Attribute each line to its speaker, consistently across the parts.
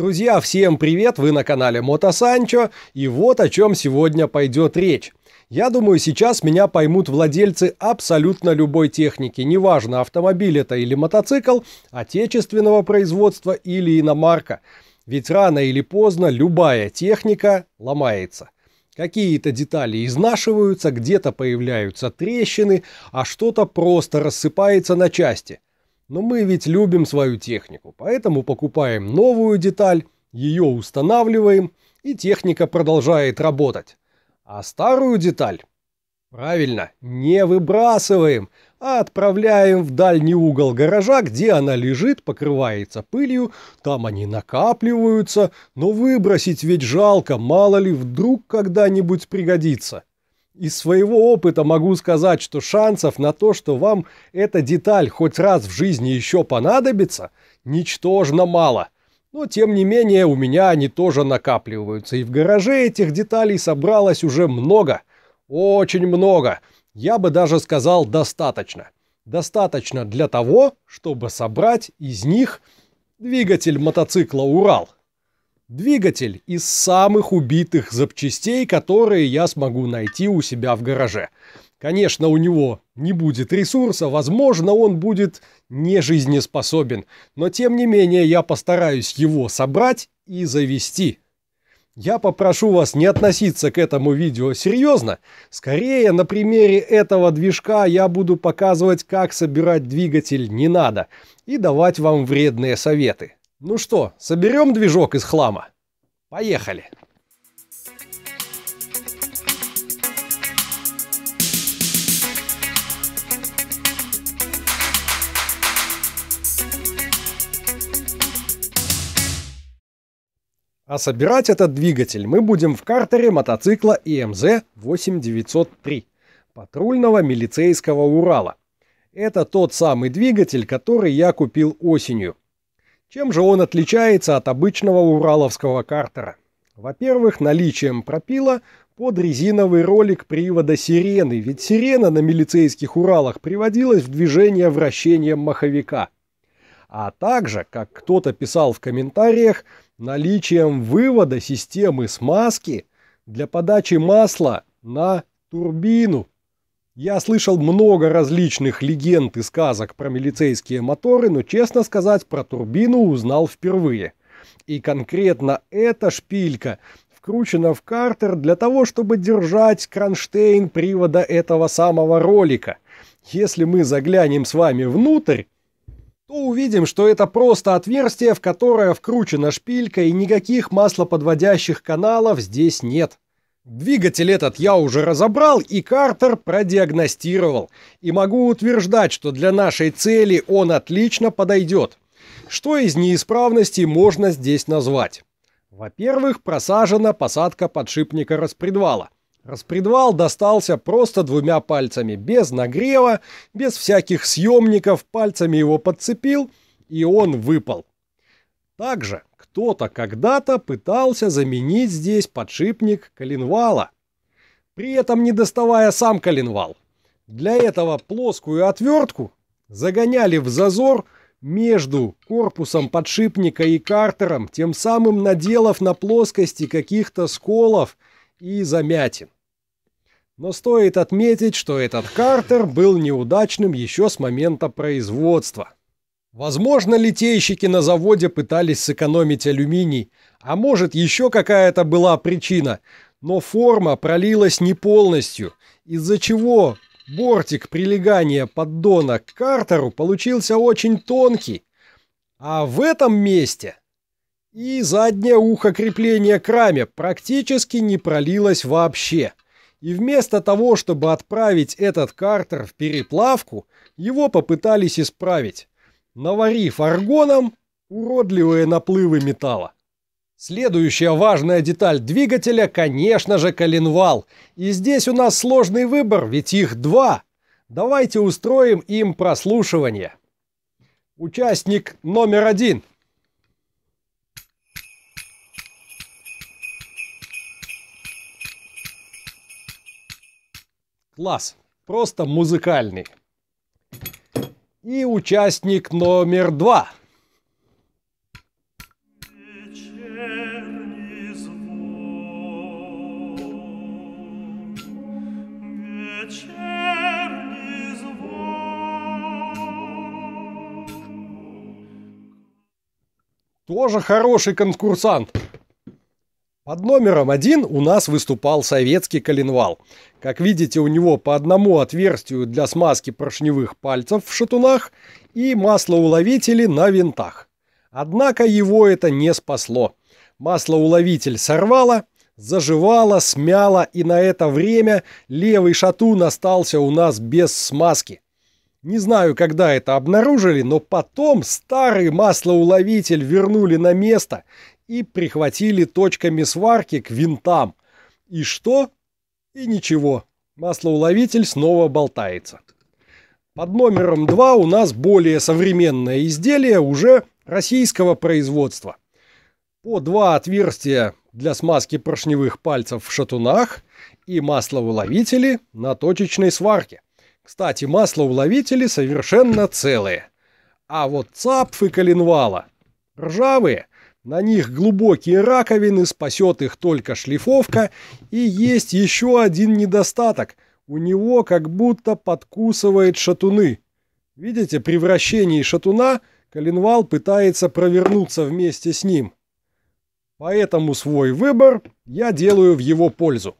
Speaker 1: Друзья, всем привет! Вы на канале Мото и вот о чем сегодня пойдет речь. Я думаю, сейчас меня поймут владельцы абсолютно любой техники, неважно, автомобиль это или мотоцикл, отечественного производства или иномарка. Ведь рано или поздно любая техника ломается. Какие-то детали изнашиваются, где-то появляются трещины, а что-то просто рассыпается на части – но мы ведь любим свою технику, поэтому покупаем новую деталь, ее устанавливаем, и техника продолжает работать. А старую деталь, правильно, не выбрасываем, а отправляем в дальний угол гаража, где она лежит, покрывается пылью, там они накапливаются, но выбросить ведь жалко, мало ли вдруг когда-нибудь пригодится из своего опыта могу сказать, что шансов на то, что вам эта деталь хоть раз в жизни еще понадобится, ничтожно мало. Но, тем не менее, у меня они тоже накапливаются, и в гараже этих деталей собралось уже много. Очень много. Я бы даже сказал достаточно. Достаточно для того, чтобы собрать из них двигатель мотоцикла «Урал». Двигатель из самых убитых запчастей, которые я смогу найти у себя в гараже. Конечно, у него не будет ресурса, возможно, он будет не жизнеспособен, но тем не менее я постараюсь его собрать и завести. Я попрошу вас не относиться к этому видео серьезно. Скорее, на примере этого движка я буду показывать, как собирать двигатель не надо и давать вам вредные советы. Ну что, соберем движок из хлама? Поехали! А собирать этот двигатель мы будем в картере мотоцикла ИМЗ-8903 патрульного милицейского Урала. Это тот самый двигатель, который я купил осенью. Чем же он отличается от обычного ураловского картера? Во-первых, наличием пропила под резиновый ролик привода сирены, ведь сирена на милицейских Уралах приводилась в движение вращением маховика. А также, как кто-то писал в комментариях, наличием вывода системы смазки для подачи масла на турбину я слышал много различных легенд и сказок про милицейские моторы, но, честно сказать, про турбину узнал впервые. И конкретно эта шпилька вкручена в картер для того, чтобы держать кронштейн привода этого самого ролика. Если мы заглянем с вами внутрь, то увидим, что это просто отверстие, в которое вкручена шпилька, и никаких маслоподводящих каналов здесь нет. Двигатель этот я уже разобрал и Картер продиагностировал. И могу утверждать, что для нашей цели он отлично подойдет. Что из неисправностей можно здесь назвать? Во-первых, просажена посадка подшипника распредвала. Распредвал достался просто двумя пальцами, без нагрева, без всяких съемников, пальцами его подцепил, и он выпал. Также кто-то когда-то пытался заменить здесь подшипник коленвала, при этом не доставая сам коленвал. Для этого плоскую отвертку загоняли в зазор между корпусом подшипника и картером, тем самым наделав на плоскости каких-то сколов и замятин. Но стоит отметить, что этот картер был неудачным еще с момента производства – Возможно, литейщики на заводе пытались сэкономить алюминий, а может еще какая-то была причина, но форма пролилась не полностью, из-за чего бортик прилегания поддона к картеру получился очень тонкий. А в этом месте и заднее ухо крепления к раме практически не пролилось вообще. И вместо того, чтобы отправить этот картер в переплавку, его попытались исправить наварив аргоном уродливые наплывы металла. Следующая важная деталь двигателя, конечно же, коленвал. И здесь у нас сложный выбор, ведь их два. Давайте устроим им прослушивание. Участник номер один. Класс, просто музыкальный и участник номер два. Тоже хороший конкурсант. Под номером один у нас выступал советский коленвал. Как видите, у него по одному отверстию для смазки поршневых пальцев в шатунах и маслоуловители на винтах. Однако его это не спасло. Маслоуловитель сорвало, заживало, смяло, и на это время левый шатун остался у нас без смазки. Не знаю, когда это обнаружили, но потом старый маслоуловитель вернули на место и прихватили точками сварки к винтам. И что? И ничего. Маслоуловитель снова болтается. Под номером 2 у нас более современное изделие уже российского производства. По два отверстия для смазки поршневых пальцев в шатунах и маслоуловители на точечной сварке. Кстати, маслоуловители совершенно целые. А вот цапфы коленвала ржавые на них глубокие раковины, спасет их только шлифовка. И есть еще один недостаток. У него как будто подкусывает шатуны. Видите, при вращении шатуна коленвал пытается провернуться вместе с ним. Поэтому свой выбор я делаю в его пользу.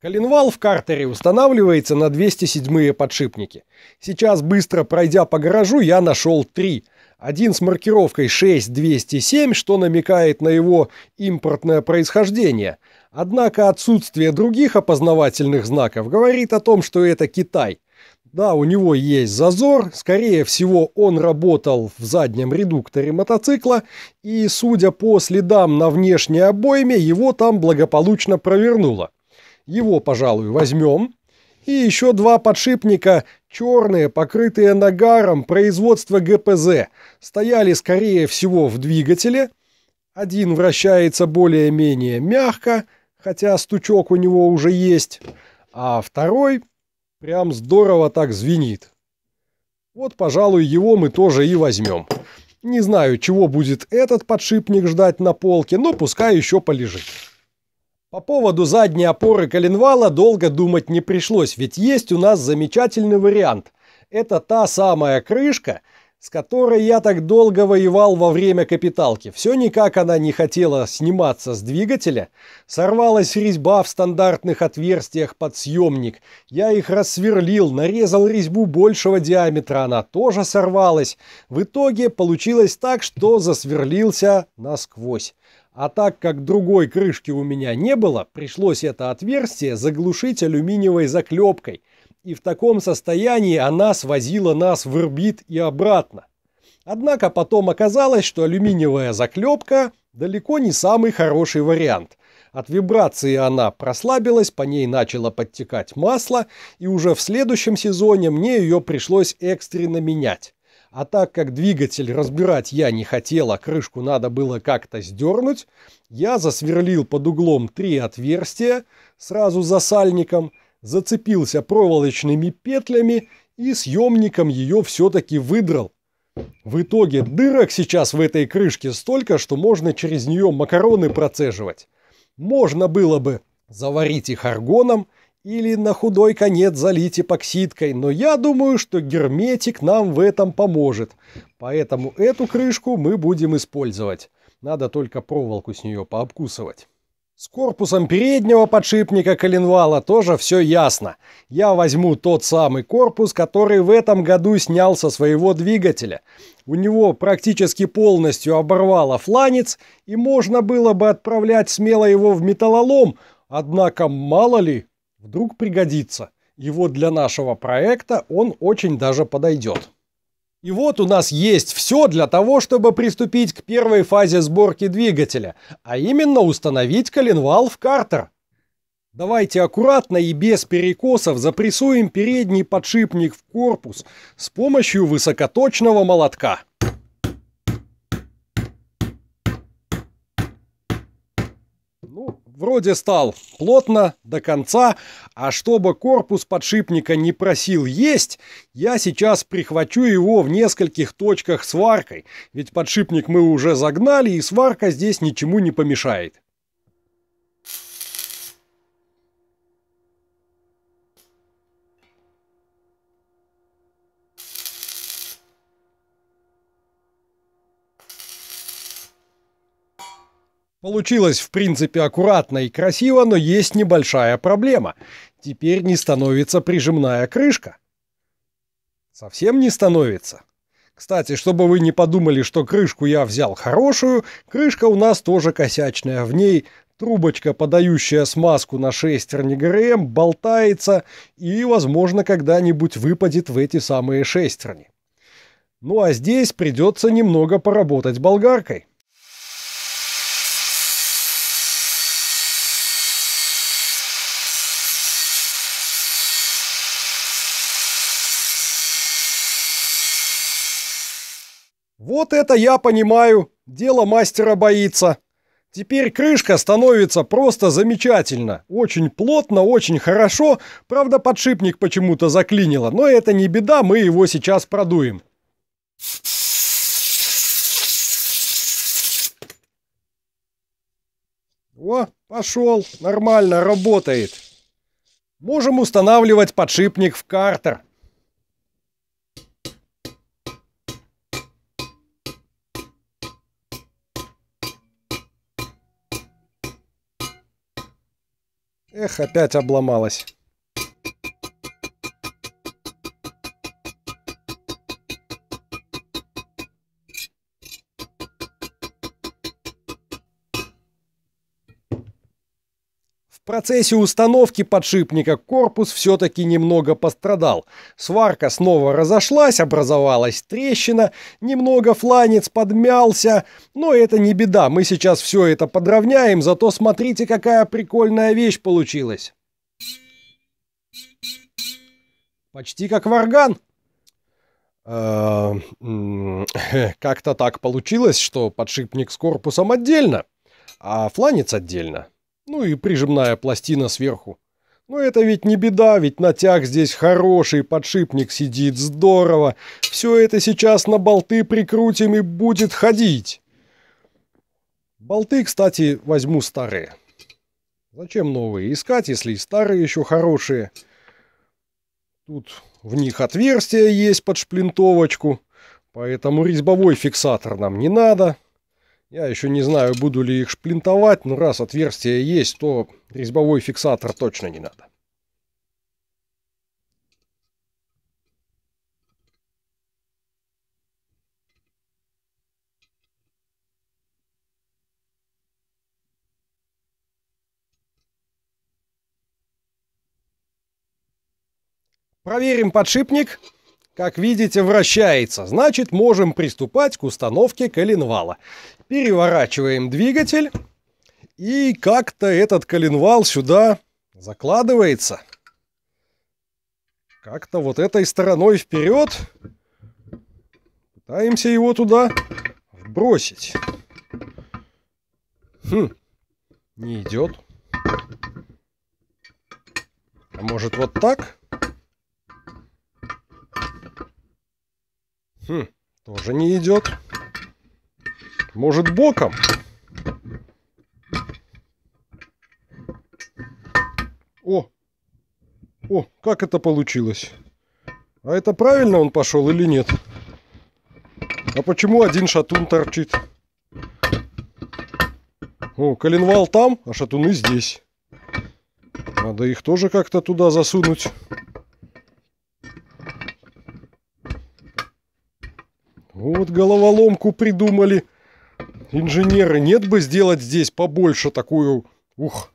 Speaker 1: Коленвал в картере устанавливается на 207 подшипники. Сейчас, быстро пройдя по гаражу, я нашел три – один с маркировкой 6207, что намекает на его импортное происхождение. Однако отсутствие других опознавательных знаков говорит о том, что это Китай. Да, у него есть зазор, скорее всего он работал в заднем редукторе мотоцикла, и судя по следам на внешней обойме, его там благополучно провернуло. Его, пожалуй, возьмем. И еще два подшипника Черные, покрытые нагаром производства ГПЗ, стояли, скорее всего, в двигателе. Один вращается более-менее мягко, хотя стучок у него уже есть, а второй прям здорово так звенит. Вот, пожалуй, его мы тоже и возьмем. Не знаю, чего будет этот подшипник ждать на полке, но пускай еще полежит. По поводу задней опоры коленвала долго думать не пришлось, ведь есть у нас замечательный вариант. Это та самая крышка, с которой я так долго воевал во время капиталки. Все никак она не хотела сниматься с двигателя. Сорвалась резьба в стандартных отверстиях под съемник. Я их рассверлил, нарезал резьбу большего диаметра, она тоже сорвалась. В итоге получилось так, что засверлился насквозь. А так как другой крышки у меня не было, пришлось это отверстие заглушить алюминиевой заклепкой, и в таком состоянии она свозила нас в орбит и обратно. Однако потом оказалось, что алюминиевая заклепка далеко не самый хороший вариант. От вибрации она прослабилась, по ней начало подтекать масло, и уже в следующем сезоне мне ее пришлось экстренно менять. А так как двигатель разбирать я не хотел, а крышку надо было как-то сдернуть, я засверлил под углом три отверстия сразу за сальником, зацепился проволочными петлями и съемником ее все-таки выдрал. В итоге дырок сейчас в этой крышке столько, что можно через нее макароны процеживать. Можно было бы заварить их аргоном – или на худой конец залить эпоксидкой, но я думаю, что герметик нам в этом поможет. Поэтому эту крышку мы будем использовать. Надо только проволоку с нее пообкусывать. С корпусом переднего подшипника коленвала тоже все ясно. Я возьму тот самый корпус, который в этом году снял со своего двигателя. У него практически полностью оборвало фланец, и можно было бы отправлять смело его в металлолом, однако мало ли, Вдруг пригодится. И вот для нашего проекта он очень даже подойдет. И вот у нас есть все для того, чтобы приступить к первой фазе сборки двигателя, а именно установить коленвал в картер. Давайте аккуратно и без перекосов запрессуем передний подшипник в корпус с помощью высокоточного молотка. Вроде стал плотно, до конца, а чтобы корпус подшипника не просил есть, я сейчас прихвачу его в нескольких точках сваркой, ведь подшипник мы уже загнали и сварка здесь ничему не помешает. Получилось, в принципе, аккуратно и красиво, но есть небольшая проблема. Теперь не становится прижимная крышка. Совсем не становится. Кстати, чтобы вы не подумали, что крышку я взял хорошую, крышка у нас тоже косячная. В ней трубочка, подающая смазку на шестерни ГРМ, болтается и, возможно, когда-нибудь выпадет в эти самые шестерни. Ну а здесь придется немного поработать болгаркой. Вот это я понимаю, дело мастера боится. Теперь крышка становится просто замечательно. Очень плотно, очень хорошо. Правда, подшипник почему-то заклинило, но это не беда, мы его сейчас продуем. О, пошел, нормально, работает. Можем устанавливать подшипник в картер. Эх, опять обломалась. процессе установки подшипника корпус все-таки немного пострадал. Сварка снова разошлась, образовалась трещина, немного фланец подмялся, но это не беда, мы сейчас все это подровняем, зато смотрите, какая прикольная вещь получилась. Почти как варган. Э, как-то так получилось, что подшипник с корпусом отдельно, а фланец отдельно. Ну и прижимная пластина сверху. Но ну это ведь не беда, ведь натяг здесь хороший, подшипник сидит здорово. Все это сейчас на болты прикрутим и будет ходить. Болты, кстати, возьму старые. Зачем новые искать, если и старые еще хорошие? Тут в них отверстие есть под шплинтовочку, поэтому резьбовой фиксатор нам не надо. Я еще не знаю, буду ли их шплинтовать, но раз отверстие есть, то резьбовой фиксатор точно не надо. Проверим подшипник. Как видите, вращается, значит можем приступать к установке коленвала. Переворачиваем двигатель, и как-то этот коленвал сюда закладывается. Как-то вот этой стороной вперед. Пытаемся его туда бросить. Хм, не идет. А может вот так? Хм, тоже не идет. Может, боком? О! О, как это получилось? А это правильно он пошел или нет? А почему один шатун торчит? О, коленвал там, а шатуны здесь. Надо их тоже как-то туда засунуть. Вот головоломку придумали. Инженеры, нет бы сделать здесь побольше такую, ух,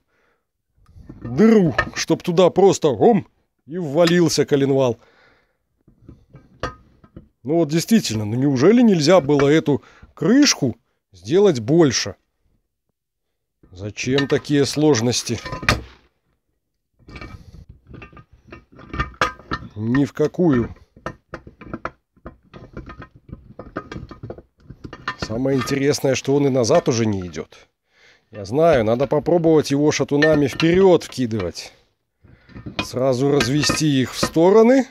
Speaker 1: дыру, чтоб туда просто, ом, и ввалился коленвал. Ну вот действительно, ну неужели нельзя было эту крышку сделать больше? Зачем такие сложности? Ни в какую. Самое интересное, что он и назад уже не идет. Я знаю, надо попробовать его шатунами вперед вкидывать. Сразу развести их в стороны.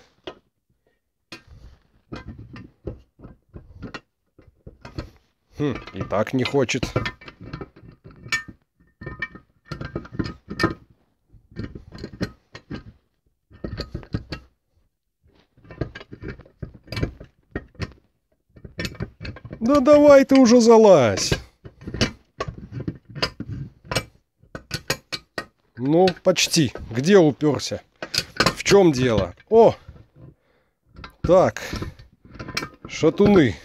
Speaker 1: Хм, и так не хочет. Да ну, давай ты уже залазь. Ну, почти. Где уперся? В чем дело? О! Так. Шатуны.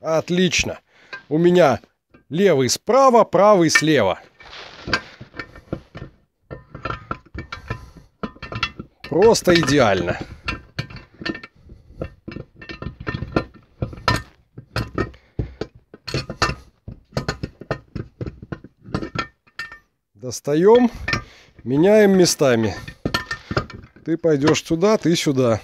Speaker 1: Отлично. У меня левый справа, правый слева. Просто идеально. Достаем, меняем местами. Ты пойдешь сюда, ты сюда.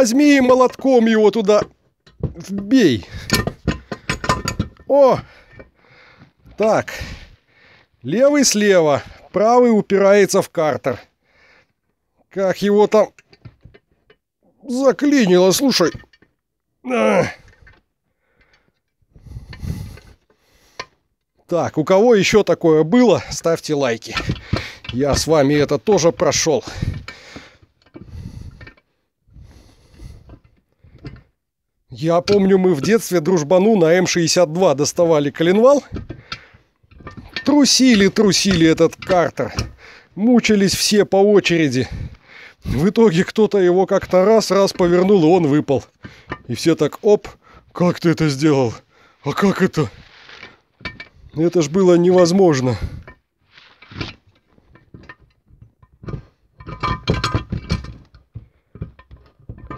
Speaker 1: возьми и молотком его туда вбей. О! Так. Левый слева, правый упирается в картер. Как его там заклинило, слушай. А. Так, у кого еще такое было, ставьте лайки. Я с вами это тоже прошел. Я помню, мы в детстве дружбану на М62 доставали коленвал. Трусили, трусили этот картер. Мучились все по очереди. В итоге кто-то его как-то раз-раз повернул, и он выпал. И все так, оп, как ты это сделал? А как это? Это ж было невозможно.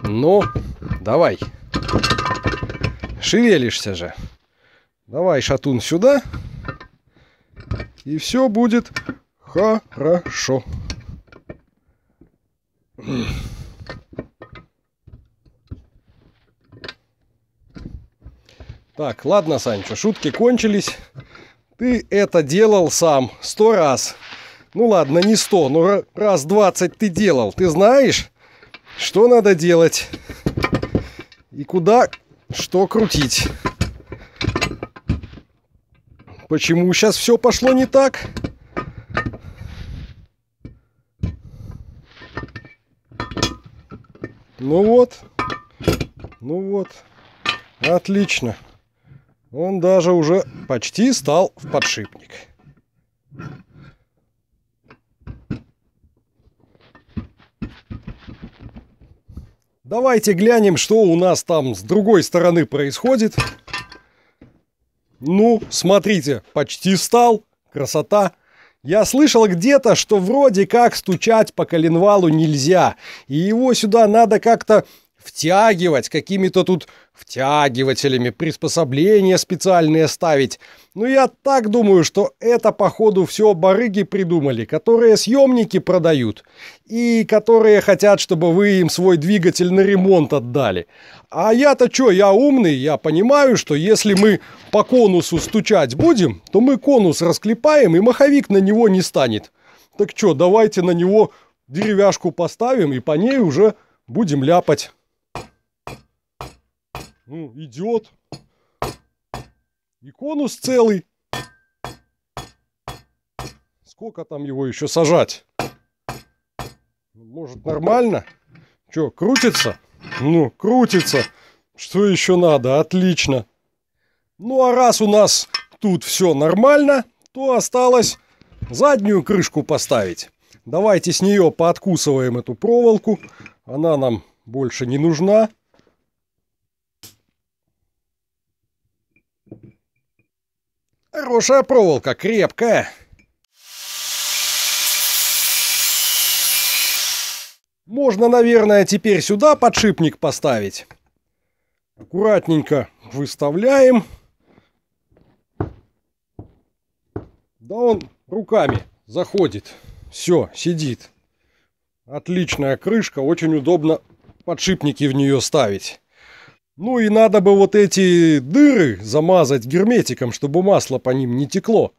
Speaker 1: Ну, давай. Шевелишься же. Давай, шатун, сюда. И все будет хорошо. Так, ладно, Санчо, шутки кончились. Ты это делал сам сто раз. Ну ладно, не сто, но раз двадцать ты делал. Ты знаешь, что надо делать и куда что крутить. Почему сейчас все пошло не так? Ну вот, ну вот, отлично. Он даже уже почти стал в подшипник. Давайте глянем, что у нас там с другой стороны происходит. Ну, смотрите, почти стал. Красота. Я слышал где-то, что вроде как стучать по коленвалу нельзя, и его сюда надо как-то втягивать какими-то тут втягивателями, приспособления специальные ставить. Но ну, я так думаю, что это, походу, все барыги придумали, которые съемники продают и которые хотят, чтобы вы им свой двигатель на ремонт отдали. А я-то что, я умный, я понимаю, что если мы по конусу стучать будем, то мы конус расклепаем, и маховик на него не станет. Так что, давайте на него деревяшку поставим и по ней уже будем ляпать. Ну, идет. И конус целый. Сколько там его еще сажать? Может, нормально? Че, крутится? Ну, крутится. Что еще надо? Отлично. Ну, а раз у нас тут все нормально, то осталось заднюю крышку поставить. Давайте с нее пооткусываем эту проволоку. Она нам больше не нужна. Хорошая проволока, крепкая. Можно, наверное, теперь сюда подшипник поставить. Аккуратненько выставляем. Да он руками заходит. Все, сидит. Отличная крышка, очень удобно подшипники в нее ставить. Ну и надо бы вот эти дыры замазать герметиком, чтобы масло по ним не текло.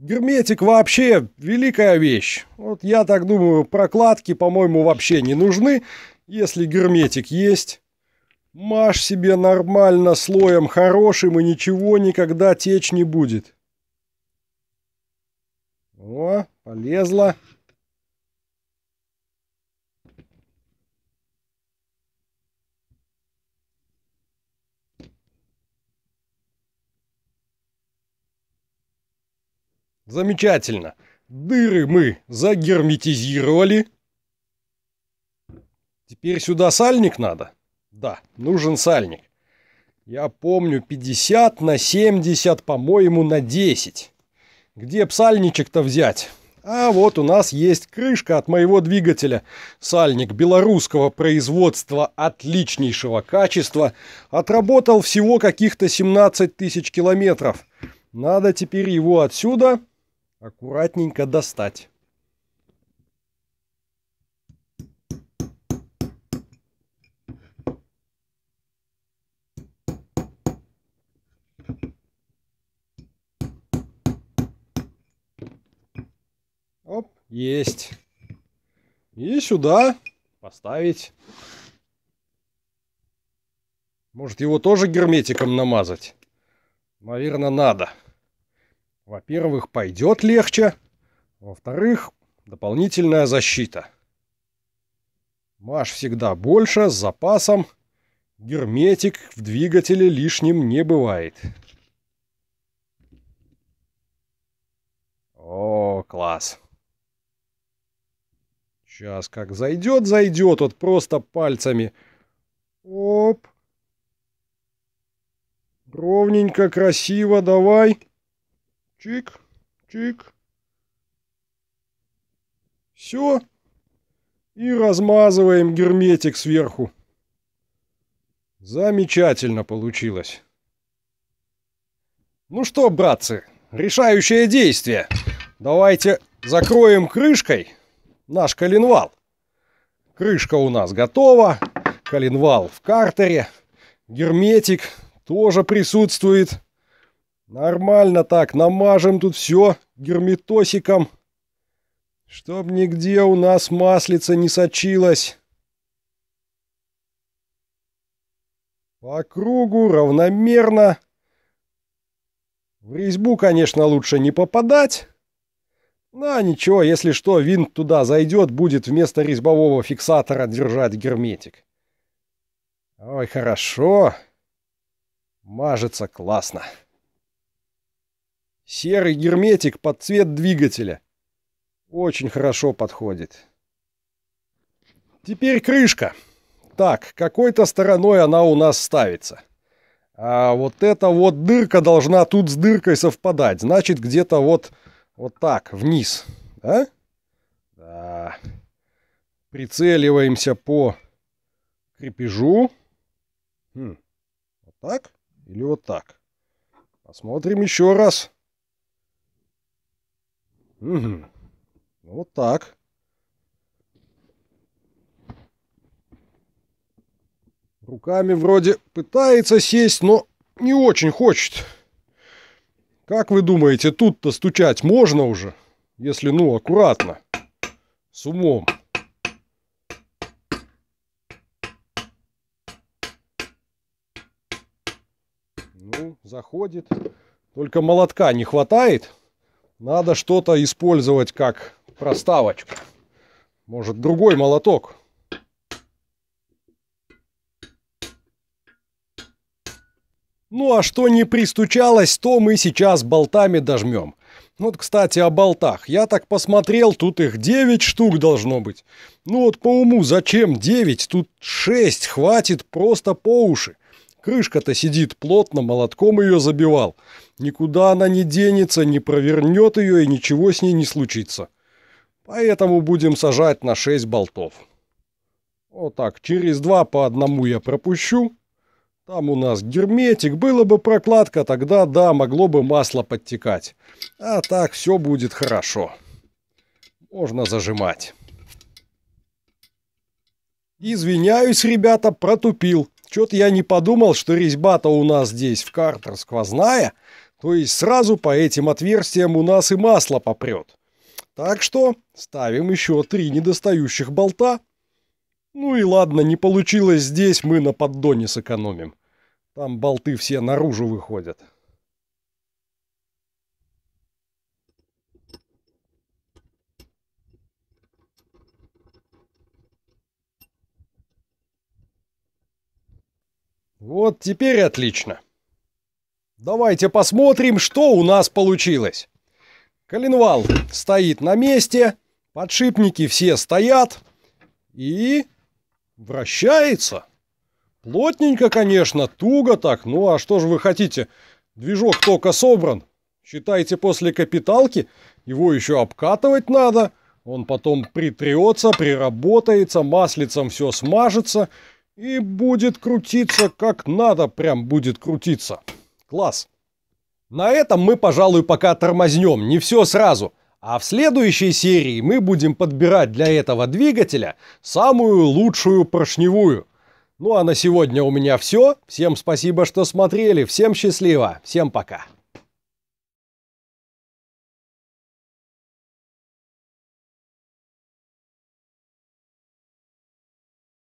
Speaker 1: Герметик вообще великая вещь. Вот я так думаю, прокладки, по-моему, вообще не нужны, если герметик есть. Маш себе нормально слоем хорошим, и ничего никогда течь не будет. О, полезла. Замечательно. Дыры мы загерметизировали. Теперь сюда сальник надо? Да, нужен сальник. Я помню 50 на 70, по-моему, на 10. Где б сальничек-то взять? А вот у нас есть крышка от моего двигателя. Сальник белорусского производства отличнейшего качества. Отработал всего каких-то 17 тысяч километров. Надо теперь его отсюда аккуратненько достать. Оп, есть. И сюда поставить. Может его тоже герметиком намазать? Наверное, надо. Во-первых, пойдет легче. Во-вторых, дополнительная защита. Маш всегда больше, с запасом. Герметик в двигателе лишним не бывает. О, класс. Сейчас как зайдет, зайдет, вот просто пальцами. Оп. Ровненько, красиво, давай. Чик, чик. Все. И размазываем герметик сверху. Замечательно получилось. Ну что, братцы, решающее действие. Давайте закроем крышкой наш коленвал. Крышка у нас готова, коленвал в картере, герметик тоже присутствует. Нормально так, намажем тут все герметосиком, чтоб нигде у нас маслица не сочилась. По кругу равномерно. В резьбу, конечно, лучше не попадать. Но ничего, если что, винт туда зайдет, будет вместо резьбового фиксатора держать герметик. Ой, хорошо. Мажется классно. Серый герметик под цвет двигателя. Очень хорошо подходит. Теперь крышка. Так, какой-то стороной она у нас ставится. А вот эта вот дырка должна тут с дыркой совпадать. Значит, где-то вот, вот так, вниз. Да? Да. Прицеливаемся по крепежу. Хм. Вот так или вот так? Посмотрим еще раз. Угу. Вот так. Руками вроде пытается сесть, но не очень хочет. Как вы думаете, тут-то стучать можно уже? Если, ну, аккуратно. С умом. Ну, заходит. Только молотка не хватает. Надо что-то использовать как проставочку. Может, другой молоток. Ну а что не пристучалось, то мы сейчас болтами дожмем. Вот, кстати, о болтах. Я так посмотрел, тут их 9 штук должно быть. Ну вот по уму зачем 9? Тут 6 хватит просто по уши. Крышка-то сидит плотно, молотком ее забивал. Никуда она не денется, не провернет ее и ничего с ней не случится. Поэтому будем сажать на 6 болтов. Вот так, через два по одному я пропущу. Там у нас герметик, было бы прокладка, тогда да, могло бы масло подтекать. А так все будет хорошо. Можно зажимать. Извиняюсь, ребята, протупил. Что-то я не подумал, что резьба-то у нас здесь в картер сквозная, то есть сразу по этим отверстиям у нас и масло попрет. Так что ставим еще три недостающих болта. Ну и ладно, не получилось здесь, мы на поддоне сэкономим. Там болты все наружу выходят. Вот теперь отлично. Давайте посмотрим, что у нас получилось. Коленвал стоит на месте, подшипники все стоят и вращается. Плотненько, конечно, туго так. Ну а что же вы хотите? Движок только собран. Считайте, после капиталки его еще обкатывать надо. Он потом притрется, приработается, маслицем все смажется. И будет крутиться как надо, прям будет крутиться. Класс. На этом мы, пожалуй, пока тормознем, не все сразу. А в следующей серии мы будем подбирать для этого двигателя самую лучшую поршневую. Ну а на сегодня у меня все. Всем спасибо, что смотрели. Всем счастливо. Всем пока.